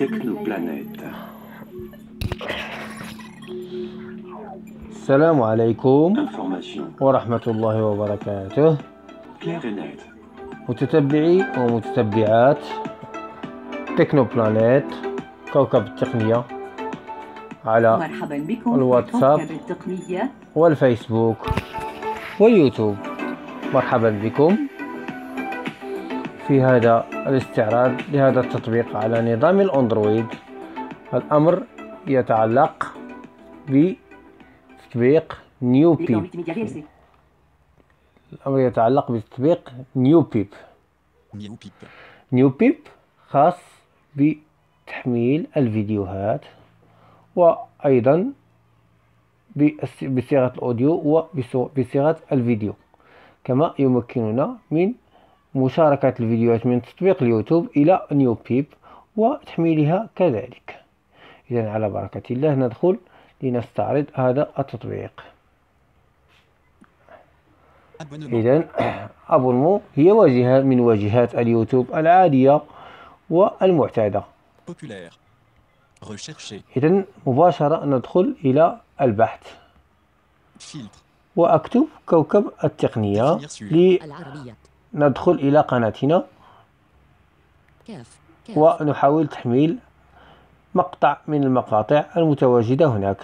تكنوبلانيت السلام عليكم ورحمة الله وبركاته متتبعي ومتتبعات تكنو بلانيت كوكب التقنية على مرحبا بكم الواتساب كوكب التقنية والفيسبوك واليوتيوب مرحبا بكم في هذا الاستعراض لهذا التطبيق على نظام الاندرويد الامر يتعلق بتطبيق نيو بيب الامر يتعلق بتطبيق نيو بيب نيو بيب خاص بتحميل الفيديوهات وايضا بصيغه الاوديو وبصيغه الفيديو كما يمكننا من مشاركة الفيديوهات من تطبيق اليوتيوب إلى نيو بيب وتحميلها كذلك إذا على بركة الله ندخل لنستعرض هذا التطبيق إذا أبونمو هي واجهة من واجهات اليوتيوب العادية والمعتادة إذا مباشرة ندخل إلى البحث وأكتب كوكب التقنية للعربية ندخل إلى قناتنا ونحاول تحميل مقطع من المقاطع المتواجدة هناك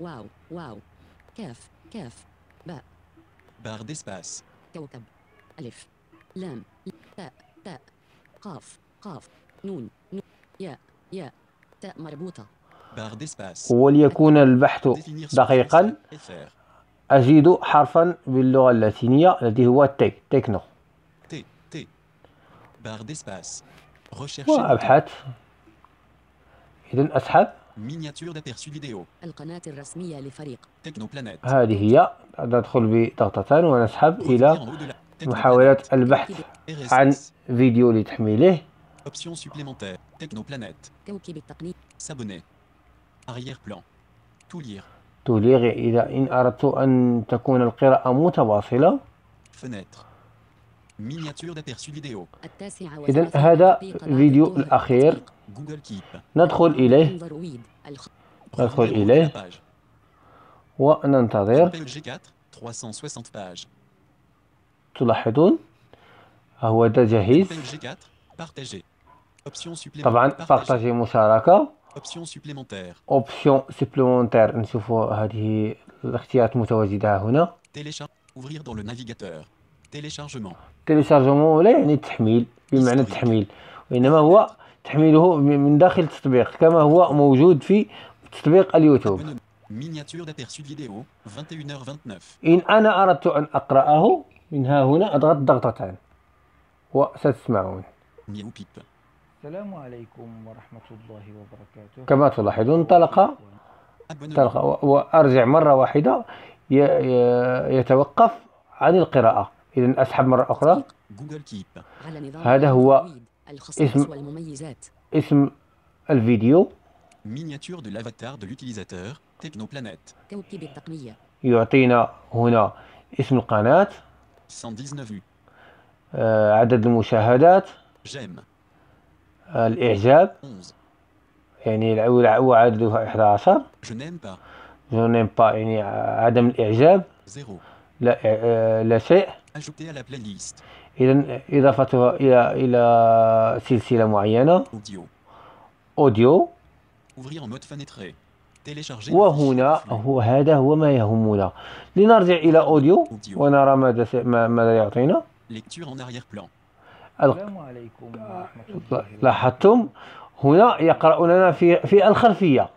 واو واو كاف كاف باء باغ ديسباس كوكب ألف لام تاء تاء قاف قاف نون نون ياء ياء تاء مربوطة باغ ديسباس وليكون البحث دقيقا أجد حرفا باللغة اللاتينية الذي هو تيك تكنو بار ديسباس Recherche. وابحث. إذا أسحب. مينياتور d'aperçu فيديو القناة الرسمية لفريق. تكنو بلانيت هذه هي. ندخل بضغطتان ونسحب إلى محاولات البحث عن فيديو لتحميله. اوبسيون سوبليمونتير تكنو بلانيت كوكب التقني سابوني اريير بلان Tout lire. إذا إن أردت أن تكون القراءة متواصلة. فنتر إذا هذا الفيديو الأخير ندخل إليه ندخل إليه وننتظر تلاحظون هو ده جاهز طبعا بارتاجي مشاركة اوبسيون سبليمونتير نشوفوا هذه الاختيارات متواجدة هنا téléchargement téléchargement لا يعني التحميل بمعنى التحميل وإنما هو تحميله من داخل التطبيق كما هو موجود في تطبيق اليوتيوب vidéo 21h29 إن أنا أردت أن أقرأه من ها هنا أضغط ضغطتان وستسمعون السلام عليكم ورحمة الله وبركاته كما تلاحظون انطلق انطلق وأرجع مرة واحدة يتوقف عن القراءة إذا أسحب مرة أخرى هذا هو اسم اسم الفيديو يعطينا هنا اسم القناة آه، عدد المشاهدات الإعجاب يعني يعني وعددها 11 Je n'aime pas. يعني عدم الإعجاب لا آه، لا شيء Ajouter à la playlist. إذا إضافتها إلى إلى سلسلة معينة. Audio. Audio. Ouvrir en mode fenêtré. Télécharger. وهنا هو هذا هو ما يهمنا. لنرجع إلى أوديو ونرى ماذا ماذا يعطينا. Lecture en arrière-plan. السلام عليكم ورحمة الله لاحظتم هنا يقرأ لنا في في الخلفية.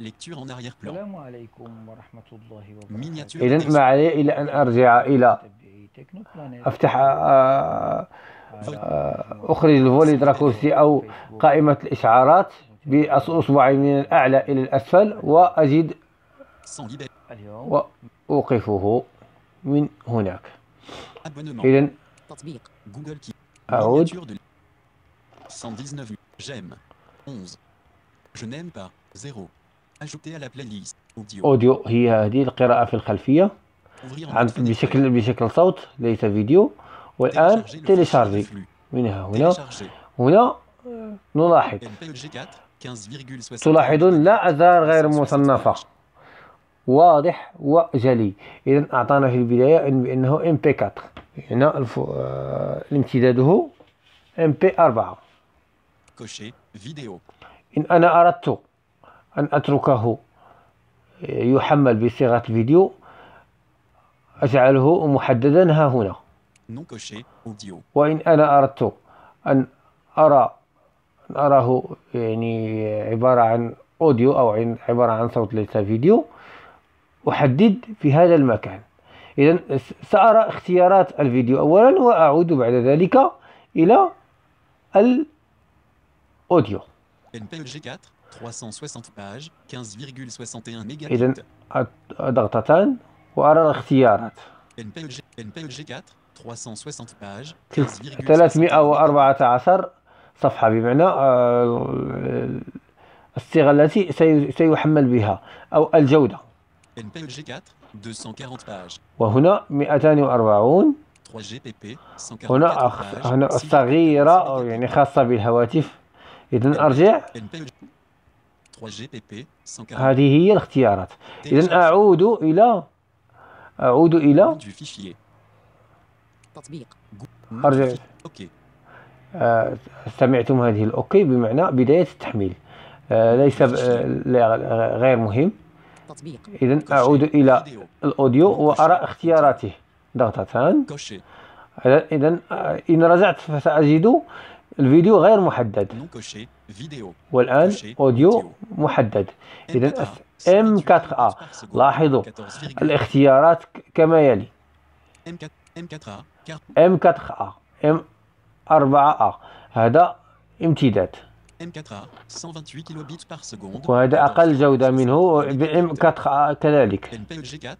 السلام عليكم ورحمة الله وبركاته إذا ما علي إلى أن أرجع إلى أفتح آه، آه، آه، أخرج الفولي دراكوسي أو قائمة الإشعارات بأصبعي من الأعلى إلى الأسفل وأجد وأوقفه من هناك إذا أعود Je n'aime pas. 0. Ajouter à la playlist. Audio. Audio هي هذه القراءة في الخلفية عن بشكل بشكل صوت ليس فيديو والآن تيليشارجي منها هنا هنا نلاحظ تلاحظون لا أزار غير مصنفة واضح وجلي إذا أعطانا في البداية بأنه ام بي 4 هنا الف... آه، امتداده ام بي 4 إن أنا أردت أن أتركه يحمل بصيغة فيديو أجعله محددا ها هنا وإن أنا أردت أن أرى أن أراه يعني عبارة عن أوديو أو عن عبارة عن صوت ليس فيديو أحدد في هذا المكان إذا سأرى اختيارات الفيديو أولا وأعود بعد ذلك إلى الأوديو 360 باج 15,61 ميجا إذا ضغطتان وأرى الاختيارات MPG, MPG 4 360 باج 314 صفحة بمعنى آه، آه، الصيغة التي سيحمل بها أو الجودة MPG 4 240 باج وهنا 240 هنا هنا الصغيرة يعني خاصة بالهواتف إذا أرجع هذه هي الاختيارات إذا أعود إلى أعود إلى تطبيق أرجع أوكي آه، سمعتم هذه الأوكي بمعنى بداية التحميل آه، ليس آه، غير مهم إذا أعود إلى الأوديو وأرى اختياراته ضغطتان إذا إن رجعت فسأجد الفيديو غير محدد والان اوديو محدد اذا ام 4 ا لاحظوا الاختيارات كما يلي ام 4 ا ام 4 ا هذا امتداد ام 4 ا 128 كيلو وهذا اقل جوده منه ب ام 4 ا كذلك ام 4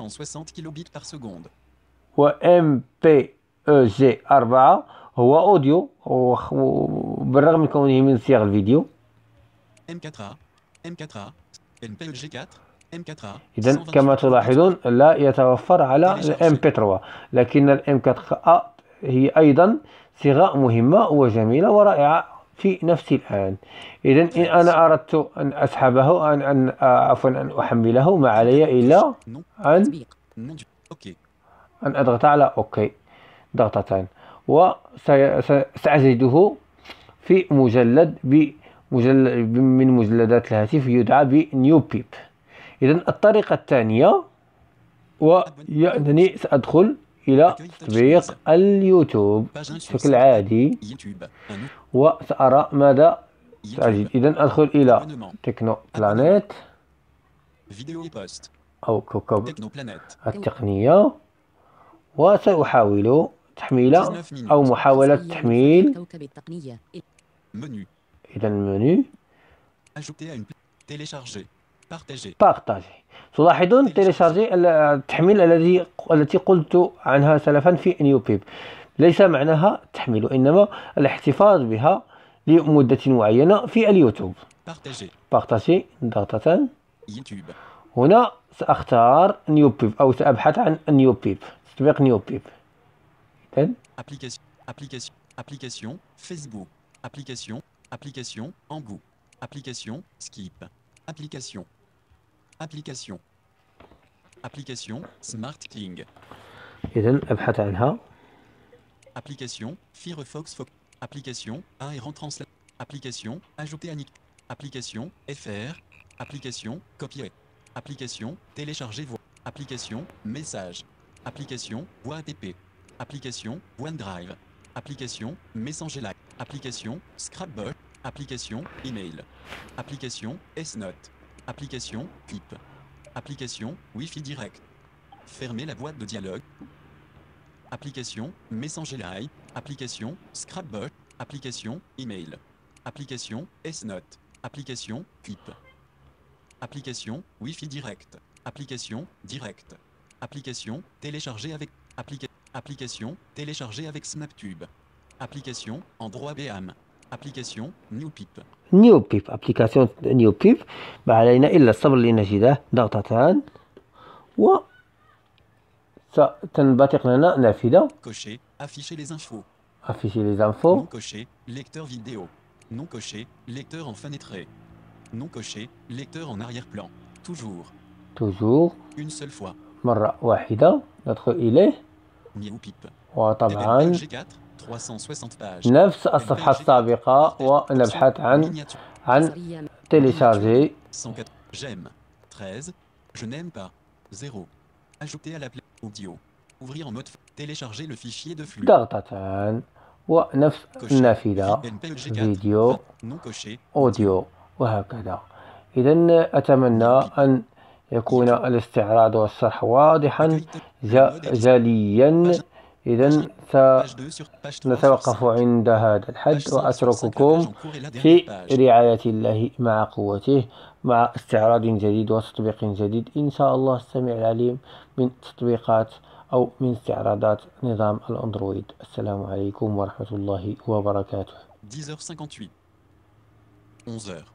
160 كيلو بيت بار سكوند و ام بي جي 4 هو اوديو وبالرغم من كونه من صيغ الفيديو ام 4 a m 4 ام بي 4 m M4A اذا كما تلاحظون لا يتوفر على الام بي 3 لكن الام 4A هي ايضا صيغه مهمه وجميله ورائعه في نفس الآن إذا إن أنا أردت أن أسحبه أن آه، عفوا أن أحمله ما علي إلا أن أن أضغط على أوكي ضغطتان وسأجده في مجلد بمجلد من مجلدات الهاتف يدعى بنيو بيب إذا الطريقة الثانية ويعني سأدخل إلى تطبيق اليوتيوب بشكل عادي وسأرى ماذا سأجد إذا أدخل إلى تكنو بلانيت أو كوكب التقنية وسأحاول تحميله او محاوله تحميل اذا المنيو بارتاجي تلاحظون تيليشارجي التحميل الذي التي قلت عنها سلفا في نيو بيب ليس معناها التحميل وانما الاحتفاظ بها لمده معينه في اليوتيوب بارتاجي ضغطه هنا ساختار نيو بيب او سابحث عن نيو بيب تطبيق نيو بيب Application. Application. Application. Facebook. Application. Application. Embout. Application. Skip. Application. Application. Application. Smart King. Application. Firefox. application application. et rentranslat Application. Ajouter à Application. FR. Application. Copier. Application. Télécharger voix. Application. Message. Application. Voix ATP application, OneDrive, application, Messenger Live, application, Scrapbook, application, email, application, S-Note, application, Clip, application, Wi-Fi Direct. Fermez la boîte de dialogue. Application, Messenger Live, application, Scrapbook, application, email, application, S-Note, application, Clip, application, Wi-Fi Direct, application, Direct, application, Télécharger avec application. Application, téléchargée avec SnapTube. Application, endroit BAM. Application, NewPip. NewPip, application NewPip. Application new الصبر اللي sa Ça, na l'ana, Cocher, afficher les infos. Afficher les infos. Non cocher lecteur vidéo. Non cocher lecteur en fenêtre. Non cocher lecteur en arrière-plan. Toujours. Toujours. Une seule fois. مرة واحدة. il ilay. وطبعا نفس الصفحة السابقة ونبحث عن عن تيليشارجي J'aime 13. Je n'aime pas 0. Ajouter à la playlist audio. Ouvrir en mode télécharger le fichier de flux. ضغطة ونفس النافذة فيديو non coché audio وهكذا. إذا أتمنى أن يكون الاستعراض والشرح واضحا جليا إذا سنتوقف عند هذا الحد وأترككم في رعاية الله مع قوته مع استعراض جديد وتطبيق جديد إن شاء الله السميع العليم من تطبيقات أو من استعراضات نظام الأندرويد السلام عليكم ورحمة الله وبركاته 10h58 11h